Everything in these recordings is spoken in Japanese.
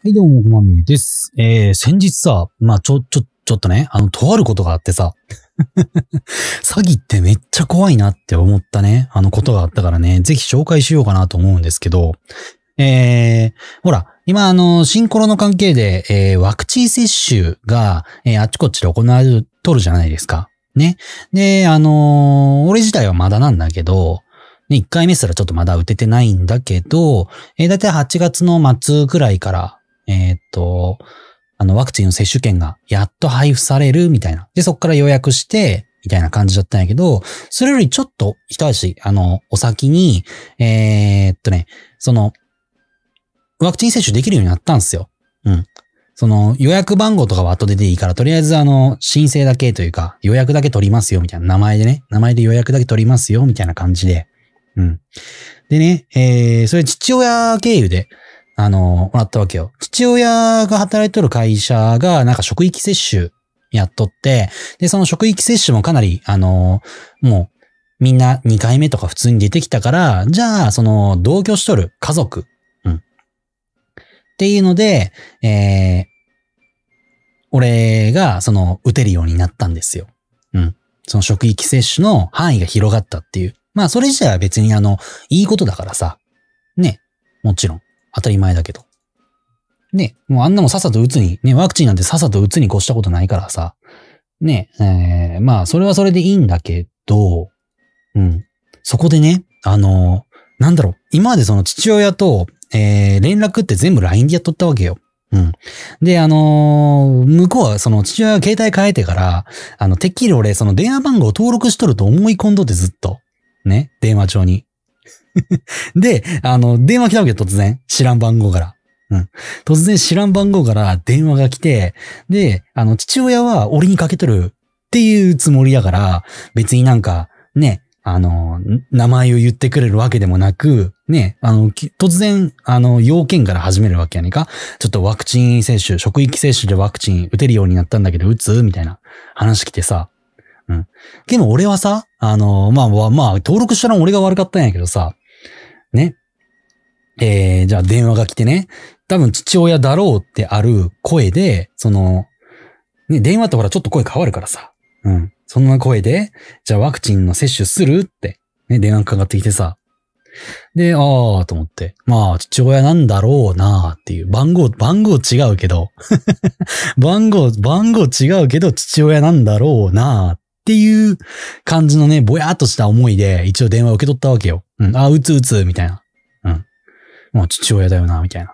はい、どうも、こまみれです。えー、先日さ、まあ、ちょ、ちょ、ちょっとね、あの、とあることがあってさ、詐欺ってめっちゃ怖いなって思ったね、あのことがあったからね、ぜひ紹介しようかなと思うんですけど、えー、ほら、今、あの、シンコロの関係で、えー、ワクチン接種が、えー、あっちこっちで行われる、とるじゃないですか。ね。で、あのー、俺自体はまだなんだけど、ね、1回目すらちょっとまだ打ててないんだけど、えー、だいたい8月の末くらいから、えー、っと、あの、ワクチンの接種券がやっと配布されるみたいな。で、そこから予約して、みたいな感じだったんやけど、それよりちょっと一足、あの、お先に、えー、っとね、その、ワクチン接種できるようになったんですよ。うん。その予約番号とかは後ででいいから、とりあえずあの、申請だけというか、予約だけ取りますよ、みたいな。名前でね、名前で予約だけ取りますよ、みたいな感じで。うん。でね、えー、それ父親経由で、あの、もらったわけよ。父親が働いとる会社が、なんか職域接種やっとって、で、その職域接種もかなり、あの、もう、みんな2回目とか普通に出てきたから、じゃあ、その、同居しとる家族、うん。っていうので、えー、俺が、その、打てるようになったんですよ。うん。その職域接種の範囲が広がったっていう。まあ、それ自体は別にあの、いいことだからさ。ね。もちろん。当たり前だけど。ね、もうあんなもさっさと打つに、ね、ワクチンなんてさっさと打つに越したことないからさ、ね、えー、まあ、それはそれでいいんだけど、うん。そこでね、あのー、なんだろう、今までその父親と、えー、連絡って全部 LINE でやっとったわけよ。うん。で、あのー、向こうはその父親が携帯変えてから、あの、てっきり俺、その電話番号登録しとると思い込んどってずっと。ね、電話帳に。で、あの、電話来たわけよ、突然。知らん番号から。うん。突然知らん番号から電話が来て、で、あの、父親は俺にかけとるっていうつもりだから、別になんか、ね、あの、名前を言ってくれるわけでもなく、ね、あの、突然、あの、要件から始めるわけやねんか。ちょっとワクチン接種、職域接種でワクチン打てるようになったんだけど、打つみたいな話来てさ。うん。でも俺はさ、あの、まあ、まあ、登録したら俺が悪かったんやけどさ、ね。えー、じゃあ電話が来てね、多分父親だろうってある声で、その、ね、電話ってほらちょっと声変わるからさ。うん。そんな声で、じゃあワクチンの接種するって、ね、電話かかってきてさ。で、ああ、と思って。まあ、父親なんだろうなっていう。番号、番号違うけど。番号、番号違うけど、父親なんだろうなっっていう感じのね、ぼやっとした思いで一応電話を受け取ったわけよ。うん。あ、うつうつ、みたいな。うん。まあ、父親だよな、みたいな。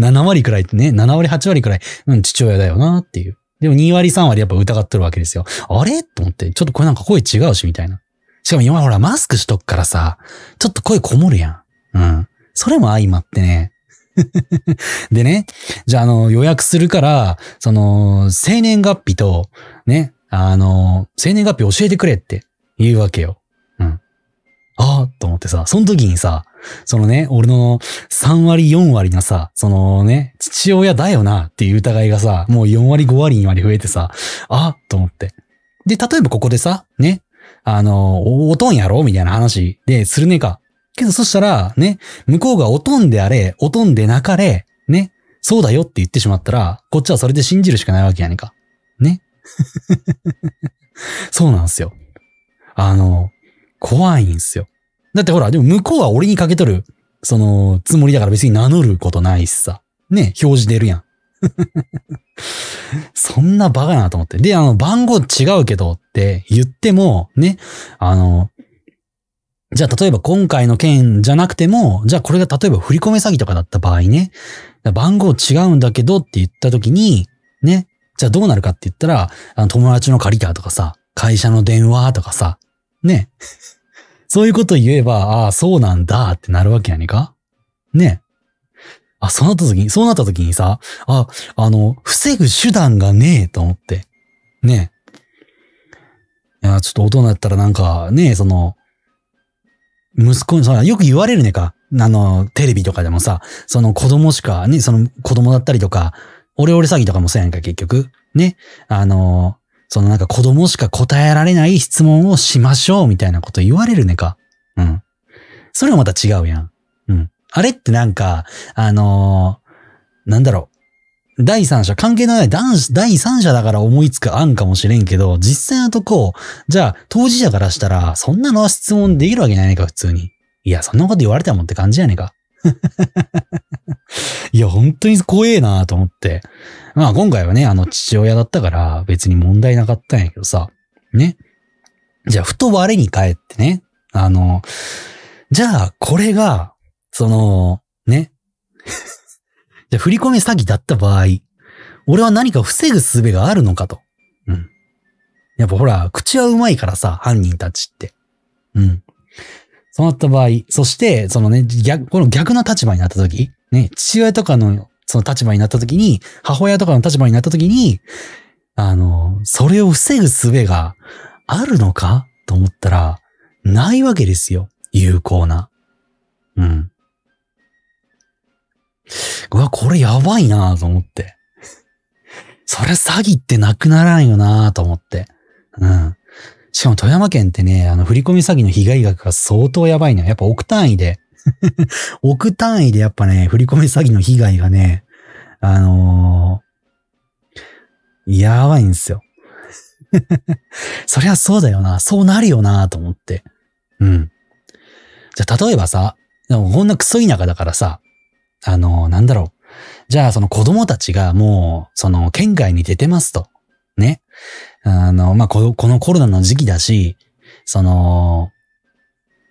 7 割くらいってね、7割、8割くらい、うん、父親だよな、っていう。でも2割、3割やっぱ疑ってるわけですよ。あれと思って、ちょっとこれなんか声違うし、みたいな。しかも今ほら、マスクしとくからさ、ちょっと声こもるやん。うん。それも相まってね。でね、じゃあ、あの、予約するから、その、生年月日と、ね、あの、生年月日教えてくれって言うわけよ。うん。ああ、と思ってさ、その時にさ、そのね、俺の3割4割がさ、そのね、父親だよなっていう疑いがさ、もう4割5割2割増えてさ、ああ、と思って。で、例えばここでさ、ね、あの、おとんやろみたいな話で、するねか。けどそしたら、ね、向こうがおとんであれ、おとんでなかれ、ね、そうだよって言ってしまったら、こっちはそれで信じるしかないわけやねんか。そうなんですよ。あの、怖いんすよ。だってほら、でも向こうは俺にかけとる、その、つもりだから別に名乗ることないしさ。ね、表示出るやん。そんなバカなと思って。で、あの、番号違うけどって言っても、ね、あの、じゃあ例えば今回の件じゃなくても、じゃあこれが例えば振り込め詐欺とかだった場合ね、番号違うんだけどって言った時に、ね、じゃあどうなるかって言ったら、あの友達の借りたとかさ、会社の電話とかさ、ね。そういうこと言えば、ああ、そうなんだってなるわけやねんかね。あ、そうなった時に、そうなった時にさ、あ、あの、防ぐ手段がねえと思って。ね。いや、ちょっと大人だったらなんか、ね、その、息子に、そよく言われるねか。あの、テレビとかでもさ、その子供しか、ね、その子供だったりとか、オレオレ詐欺とかもそうやんか、結局。ね。あのー、そのなんか子供しか答えられない質問をしましょうみたいなこと言われるねか。うん。それはまた違うやん。うん。あれってなんか、あのー、なんだろう。第三者、関係のない第三者だから思いつく案かもしれんけど、実際のとこ、じゃあ当事者からしたら、そんなのは質問できるわけないねか、普通に。いや、そんなこと言われたもんって感じやねんか。いや、本当に怖えなと思って。まあ今回はね、あの父親だったから別に問題なかったんやけどさ。ね。じゃあ、ふと我に返ってね。あの、じゃあ、これが、その、ね。じゃあ、振り込め詐欺だった場合、俺は何か防ぐ術があるのかと。うん。やっぱほら、口はうまいからさ、犯人たちって。うん。そうなった場合、そして、そのね、逆、この逆の立場になった時、ね、父親とかのその立場になった時に、母親とかの立場になった時に、あの、それを防ぐ術があるのかと思ったら、ないわけですよ。有効な。うん。うわ、これやばいなと思って。そりゃ詐欺ってなくならんよなと思って。うん。しかも富山県ってね、あの、振込詐欺の被害額が相当やばいね。やっぱ億単位で 億単位でやっぱね、振込詐欺の被害がね、あのー、やばいんですよ。そりゃそうだよな。そうなるよな、と思って。うん。じゃあ、例えばさ、でもこんなクソ田舎だからさ、あのー、なんだろう。じゃあ、その子供たちがもう、その、県外に出てますと。ね。あの、まあこ、このコロナの時期だし、その、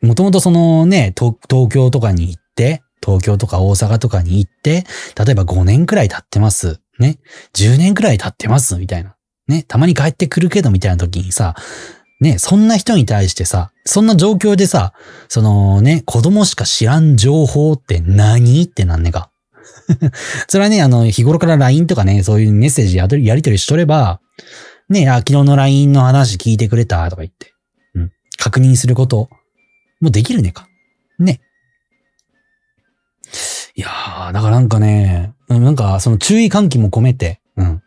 もともとそのね、東京とかに行って、東京とか大阪とかに行って、例えば5年くらい経ってます。ね。10年くらい経ってます。みたいな。ね。たまに帰ってくるけど、みたいな時にさ、ね、そんな人に対してさ、そんな状況でさ、そのね、子供しか知らん情報って何ってなんねが。それはね、あの、日頃から LINE とかね、そういうメッセージやり取りしとれば、ね、あ、昨日の LINE の話聞いてくれたとか言って、うん。確認することもできるねか。ね。いやー、だからなんかね、なんかその注意喚起も込めて、うん。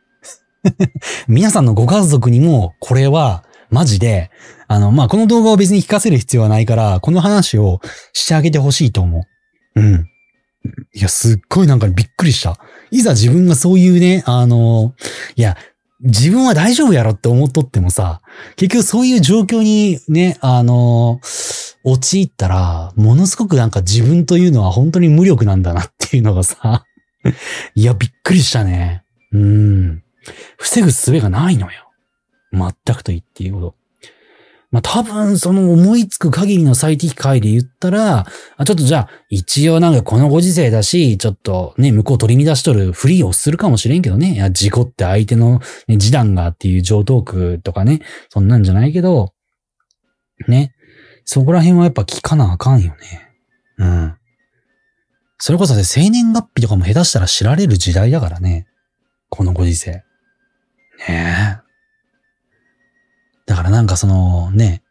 皆さんのご家族にも、これは、マジで、あの、まあ、この動画を別に聞かせる必要はないから、この話をしてあげてほしいと思う。うん。いや、すっごいなんかびっくりした。いざ自分がそういうね、あの、いや、自分は大丈夫やろって思っとってもさ、結局そういう状況にね、あの、陥ったら、ものすごくなんか自分というのは本当に無力なんだなっていうのがさ、いや、びっくりしたね。うん。防ぐ術がないのよ。全くと言っていいほど。まあ、多分その思いつく限りの最適解で言ったら、あちょっとじゃあ、一応なんかこのご時世だし、ちょっとね、向こう取り乱しとるフリーをするかもしれんけどね、いや、事故って相手の、ね、示談がっていう上等句とかね、そんなんじゃないけど、ね、そこら辺はやっぱ聞かなあかんよね。うん。それこそね、生年月日とかも下手したら知られる時代だからね。このご時世。ねえ。だからなんかそのね、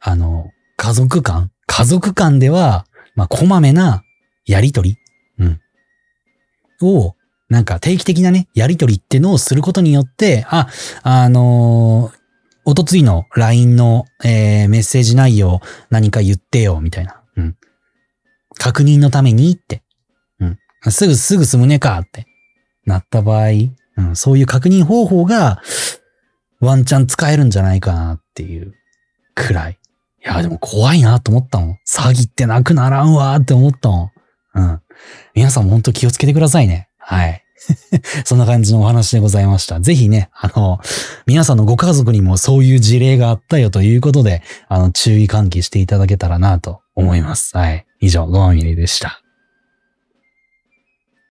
あの、家族間家族間では、まあ、こまめなやりとりうん。を、なんか定期的なね、やりとりってのをすることによって、あ、あのー、おとついの LINE の、えー、メッセージ内容何か言ってよ、みたいな。うん。確認のためにって。うん。すぐすぐ済むねかってなった場合、うん、そういう確認方法が、ワンチャン使えるんじゃないかなっていうくらい。いや、でも怖いなと思ったもん。詐欺ってなくならんわって思ったもん。うん。皆さんも本当気をつけてくださいね。はい。そんな感じのお話でございました。ぜひね、あの、皆さんのご家族にもそういう事例があったよということで、あの、注意喚起していただけたらなと思います。はい。以上、ごまみりでした。